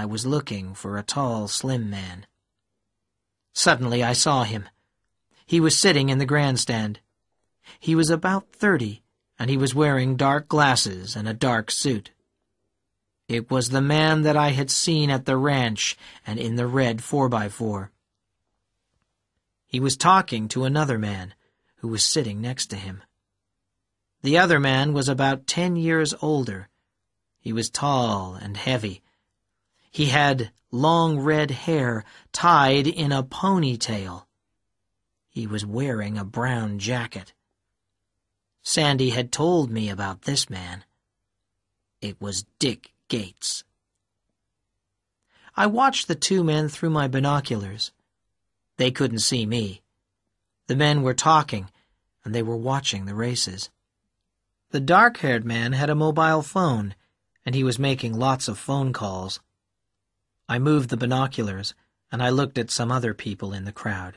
I was looking for a tall, slim man. Suddenly I saw him. He was sitting in the grandstand. He was about thirty, and he was wearing dark glasses and a dark suit. It was the man that I had seen at the ranch and in the red 4x4. He was talking to another man who was sitting next to him. The other man was about ten years older. He was tall and heavy, he had long red hair tied in a ponytail. He was wearing a brown jacket. Sandy had told me about this man. It was Dick Gates. I watched the two men through my binoculars. They couldn't see me. The men were talking, and they were watching the races. The dark haired man had a mobile phone, and he was making lots of phone calls. I moved the binoculars, and I looked at some other people in the crowd.